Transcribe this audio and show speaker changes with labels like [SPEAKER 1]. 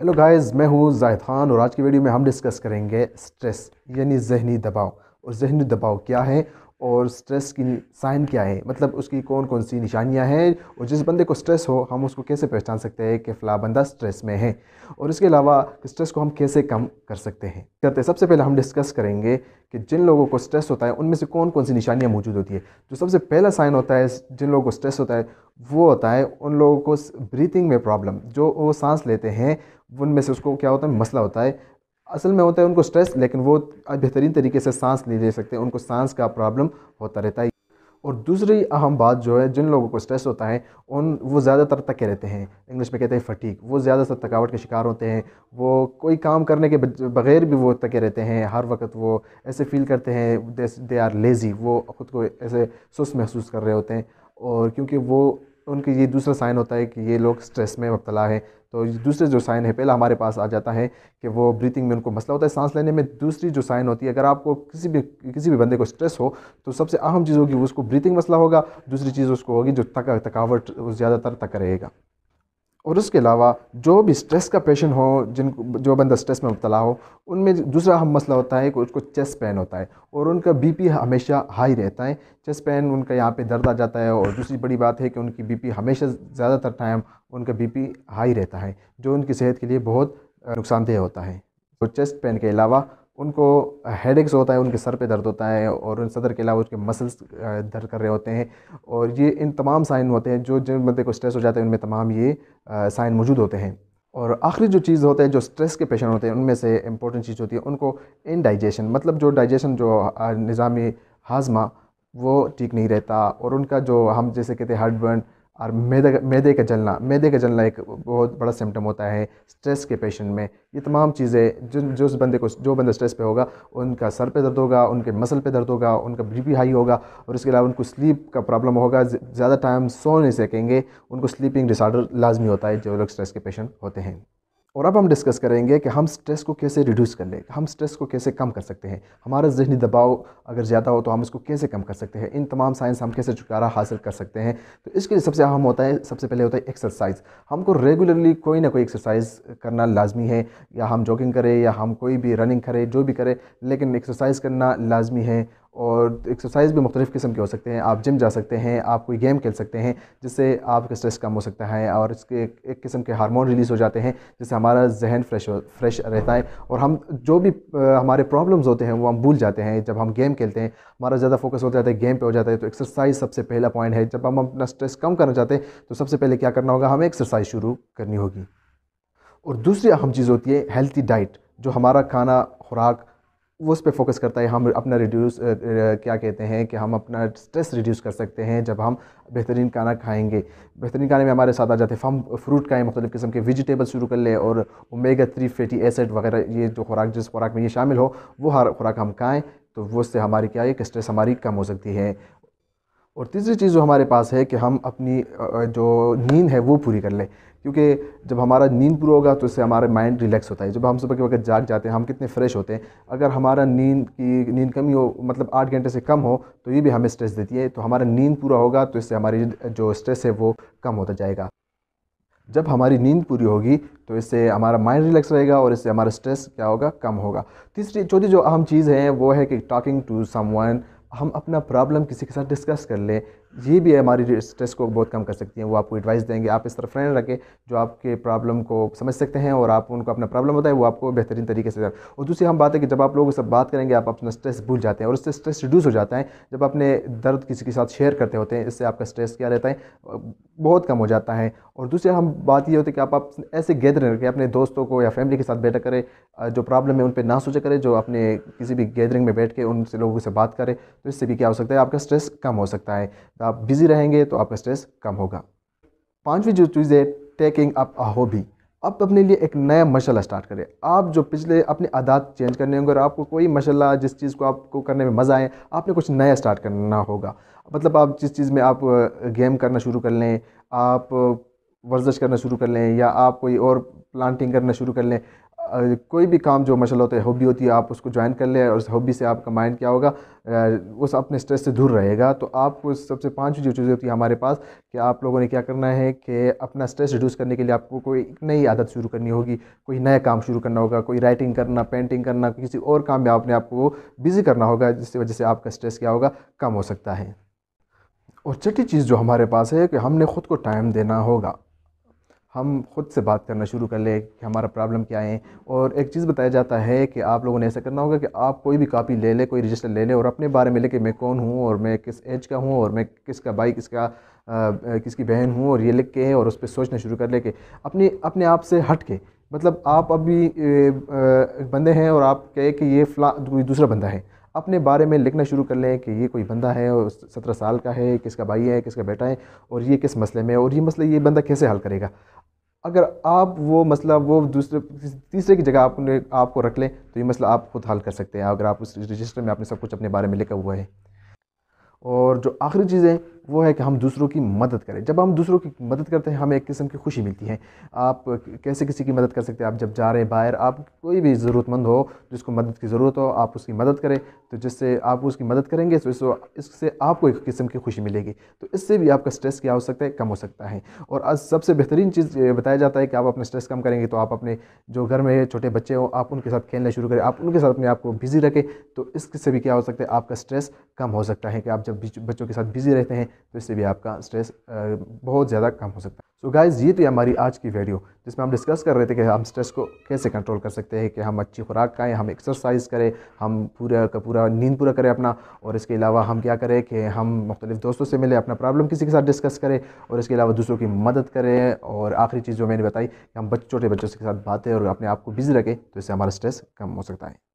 [SPEAKER 1] hello guys मैं हूँ जाहिद खान और आज की वीडियो में हम डिस्कस करेंगे स्ट्रेस यानी जहनी दबाव और जहनी दबाव क्या है और स्ट्रेस की साइन क्या है मतलब उसकी कौन कौन सी निशानियां हैं और जिस बंदे को स्ट्रेस हो हम उसको कैसे पहचान सकते हैं कि फ़ला बंदा स्ट्रेस में है और इसके अलावा स्ट्रेस को हम कैसे कम कर सकते हैं करते हैं सबसे पहले हम डिस्कस करेंगे कि जिन लोगों को स्ट्रेस होता है उनमें से कौन कौन सी निशानियाँ मौजूद होती है जो सबसे पहला साइन होता है जिन लोगों को स्ट्रेस होता है वो होता है उन लोगों को ब्रीथिंग में प्रॉब्लम जो वो सांस लेते हैं उनमें से उसको क्या होता है मसला होता है असल में होता है उनको स्ट्रेस लेकिन वो बेहतरीन तरीके से सांस नहीं ले सकते उनको सांस का प्रॉब्लम होता रहता है और दूसरी अहम बात जो है जिन लोगों को स्ट्रेस होता है उन वो ज़्यादातर थके रहते हैं इंग्लिश में कहते हैं फटीक वो ज़्यादातर थकावट के शिकार होते हैं वो कोई काम करने के बगैर भी वो थके रहते हैं हर वक्त वो ऐसे फील करते हैं दे आर लेज़ी वो ख़ुद को ऐसे सुस्त महसूस कर रहे होते हैं और क्योंकि वो उनके ये दूसरा साइन होता है कि ये लोग स्ट्रेस में मुबतला है तो दूसरे जो साइन है पहला हमारे पास आ जाता है कि वो ब्रीथिंग में उनको मसला होता है सांस लेने में दूसरी जो साइन होती है अगर आपको किसी भी किसी भी बंदे को स्ट्रेस हो तो सबसे अहम चीज़ होगी उसको ब्रीथिंग मसला होगा दूसरी चीज़ उसको होगी जो थका थकावट ज़्यादातर तक रहेगा और उसके अलावा जो भी स्ट्रेस का पेशेंट हो जिन जो बंदा स्ट्रेस में मुबला हो उनमें दूसरा हम मसला होता है कि उसको चेस्ट पेन होता है और उनका बीपी हमेशा हाई रहता है चेस्ट पेन उनका यहाँ पे दर्द आ जाता है और दूसरी बड़ी बात है कि उनकी बीपी हमेशा ज़्यादातर टाइम उनका बी हाई रहता है जो उनकी सेहत के लिए बहुत नुकसानदेह होता है तो चेस्ट पेन के अलावा उनको हेडेक्स होता है उनके सर पे दर्द होता है और उन सदर के अलावा उसके मसल्स दर्द कर रहे होते हैं और ये इन तमाम साइन होते हैं जो जिन बंदे को स्ट्रेस हो जाता है उनमें तमाम ये साइन मौजूद होते हैं और आखिरी जो चीज़ होता है जो स्ट्रेस के पेशेंट होते हैं उनमें से इम्पोर्टेंट चीज़ होती है उनको इन डाइजेशन मतलब जो डाइजेशन जो निज़ामी हाजमा वो ठीक नहीं रहता और उनका जो हम जैसे कहते हैं हार्ट बर्न और मैदे मैदे का जलना मैदे का जलना एक बहुत बड़ा सिम्टम होता है स्ट्रेस के पेशेंट में ये तमाम चीज़ें जो जो उस बंदे को जो बंदा स्ट्रेस पे होगा उनका सर पे दर्द होगा उनके मसल पे दर्द होगा उनका बी पी हाई होगा और इसके अलावा उनको स्लीप का प्रॉब्लम होगा ज़्यादा टाइम सो नहीं सकेंगे उनको स्लीपिंग डिसऑर्डर लाजमी होता है जो लोग स्ट्रेस के पेशेंट होते हैं और अब हम डिस्कस करेंगे कि हम स्ट्रेस को कैसे रिड्यूस कर लें हम स्ट्रेस को कैसे कम कर सकते हैं हमारा जहनी दबाव अगर ज़्यादा हो तो हम इसको कैसे कम कर सकते हैं इन तमाम साइंस हम कैसे छुटकारा हासिल कर सकते हैं तो इसके लिए सबसे अहम होता है सबसे पहले होता है एक्सरसाइज हमको रेगुलरली कोई ना कोई एक्सरसाइज करना लाजमी है या हम जॉगिंग करें या हम कोई भी रनिंग करें जो भी करें लेकिन एक्सरसाइज करना लाजमी है और एक्सरसाइज भी मुख्तलिफ़ किस्म के हो सकते हैं आप जिम जा सकते हैं आप कोई गेम खेल सकते हैं जिससे आपका स्ट्रेस कम हो सकता है और इसके एक, किस्म के हार्मोन रिलीज़ हो जाते हैं जिससे हमारा जहन फ्रेश फ्रेश रहता है और हम जो भी हमारे प्रॉब्लम्स होते हैं वो हम भूल जाते हैं जब हम गेम खेलते हैं हमारा ज़्यादा फोकस हो जाता है गेम तो पर हो जाता है तो एक्सरसाइज सबसे पहला पॉइंट है जब हम अपना स्ट्रेस कम करना चाहते हैं तो सबसे पहले क्या करना होगा हमें एक्सरसाइज शुरू करनी होगी और दूसरी अहम चीज़ होती है हेल्थी डाइट जो हमारा खाना खुराक उस पर फोकस करता है हम अपना रिड्यूस क्या कहते हैं कि हम अपना स्ट्रेस रिड्यूस कर सकते हैं जब हम बेहतरीन खाना खाएंगे बेहतरीन खाने में हमारे साथ आ जाते हैं हम फ्रूट खाएँ मतलब किस्म के वेजिटेबल शुरू कर लें और ओमेगा थ्री फैटी एसिड वगैरह ये जो खुराक जिस खुराक में ये शामिल हो वो हर खुराक हम खाएँ तो वो उससे हमारी क्या है कि स्ट्रेस हमारी कम हो सकती है और तीसरी चीज़ जो हमारे पास है कि हम अपनी जो नींद है वो पूरी कर लें क्योंकि जब हमारा नींद पूरा होगा तो इससे हमारा माइंड रिलैक्स होता है जब हम सुबह के वक्त जाग जाते हैं हम कितने फ्रेश होते हैं अगर हमारा नींद की नींद कमी हो मतलब आठ घंटे से कम हो तो ये भी हमें स्ट्रेस देती है तो हमारा नींद पूरा होगा तो इससे हमारी जो स्ट्रेस है वो कम होता जाएगा जब हमारी नींद पूरी होगी तो इससे हमारा माइंड रिलैक्स रहेगा और इससे हमारा स्ट्रेस क्या होगा कम होगा तीसरी चौथी जो अहम चीज़ है वो है कि टॉकिंग टू समवन हम अपना प्रॉब्लम किसी के साथ डिस्कस कर लें ये भी हमारी स्ट्रेस को बहुत कम कर सकती हैं वो आपको एडवाइस देंगे आप इस तरह फ्रेंड रखें जो आपके प्रॉब्लम को समझ सकते हैं और आप उनको अपना प्रॉब्लम बताएं वो आपको बेहतरीन तरीके से और दूसरी हम बात है कि जब आप लोगों से बात करेंगे आप अपना स्ट्रेस भूल जाते हैं और उससे स्ट्रेस रिड्यूस हो जाता है जब अपने दर्द किसी के साथ शेयर करते होते हैं इससे आपका स्ट्रेस क्या रहता है बहुत कम हो जाता है और दूसरी हम बात ये होती है कि आप, ऐसे गैदरिंग रखें अपने दोस्तों को या फैमिली के साथ बैठा करें जो प्रॉब्लम है उन पर ना सोचा करें जो अपने किसी भी गैदरिंग में बैठ के उनसे लोगों से बात करें तो इससे भी क्या हो सकता है आपका स्ट्रेस कम हो सकता है आप बिज़ी रहेंगे तो आपका स्ट्रेस कम होगा पाँचवीं जो चीज़ है टेकिंग अप अ हॉबी आप अपने लिए एक नया मशला स्टार्ट करें आप जो पिछले अपने आदात चेंज करने होंगे और आपको कोई मशाला जिस चीज़ को आपको करने में मज़ा आए आपने कुछ नया स्टार्ट करना होगा मतलब आप जिस चीज़ में आप गेम करना शुरू कर लें आप वर्जिश करना शुरू कर लें या आप कोई और प्लांटिंग करना शुरू कर लें कोई भी काम जो मशल होता है हॉबी होती है आप उसको ज्वाइन कर लें और उस हॉबी से आपका माइंड क्या होगा उस अपने स्ट्रेस से दूर रहेगा तो आपको सबसे पांच जो चीज़ें होती है हमारे पास कि आप लोगों ने क्या करना है कि अपना स्ट्रेस रिड्यूस करने के लिए आपको कोई नई आदत शुरू करनी होगी कोई नया काम शुरू करना होगा कोई राइटिंग करना पेंटिंग करना किसी और काम में आपने आपको बिज़ी करना होगा जिसकी वजह से आपका स्ट्रेस क्या होगा कम हो सकता है और छठी चीज़ जो हमारे पास है कि हमने ख़ुद को टाइम देना होगा हम खुद से बात करना शुरू कर लें कि हमारा प्रॉब्लम क्या है और एक चीज़ बताया जाता है कि आप लोगों ने ऐसा करना होगा कि आप कोई भी कापी ले लें कोई रजिस्टर ले लें और अपने बारे में लें कि मैं कौन हूँ और मैं किस एज का हूँ और मैं किसका भाई किसका आ, किसकी बहन हूँ और ये लिख के और उस पर सोचना शुरू कर ले कि अपने अपने आप से हट के मतलब आप अभी बंदे हैं और आप कहे कि ये कोई दूसरा बंदा है अपने बारे में लिखना शुरू कर लें कि ये कोई बंदा है और सत्रह साल का है किसका भाई है किसका बेटा है और ये किस मसले में है और ये मसले ये बंदा कैसे हल करेगा अगर आप वो मसला वो दूसरे तीसरे की जगह आपने आपको रख लें तो ये मसला आप खुद हल कर सकते हैं अगर आप उस रजिस्टर में आपने सब कुछ अपने बारे में लिखा हुआ है और जो आखिरी चीज़ है वो है कि हम दूसरों की मदद करें जब हम दूसरों की मदद करते हैं हमें एक किस्म की खुशी मिलती है आप कैसे किसी की मदद कर सकते हैं आप जब जा रहे हैं बाहर आप कोई भी ज़रूरतमंद हो जिसको मदद की ज़रूरत हो आप उसकी मदद करें तो जिससे आप उसकी मदद करेंगे तो इससे आपको एक किस्म की खुशी मिलेगी तो इससे भी आपका स्ट्रेस क्या हो सकता है कम हो सकता है और आज सबसे बेहतरीन चीज़ बताया जाता है कि आप अपना स्ट्रेस कम करेंगे तो आप अपने जो घर में छोटे बच्चे हो आप उनके साथ खेलना शुरू करें आप उनके साथ अपने आप को बिज़ी रखें तो इससे भी क्या हो सकता है आपका स्ट्रेस कम हो सकता है कि आप जब बच्चों के साथ बिज़ी रहते हैं तो इससे भी आपका स्ट्रेस बहुत ज़्यादा कम हो सकता है सो so गाइज ये थी तो हमारी आज की वीडियो जिसमें हम डिस्कस कर रहे थे कि हम स्ट्रेस को कैसे कंट्रोल कर सकते हैं कि हम अच्छी खुराक खाएँ हम एक्सरसाइज करें हम पूरा का पूरा नींद पूरा करें अपना और इसके अलावा हम क्या करें कि हम मुख्तलिफ दोस्तों से मिलें अपना प्रॉब्लम किसी के साथ डिस्कस करें और इसके अलावा दूसरों की मदद करें और आखिरी चीज़ जो मैंने बताई कि हम छोटे बच्चों के साथ बातें और अपने आप को बिजी रखें तो इससे हमारा स्ट्रेस कम हो सकता है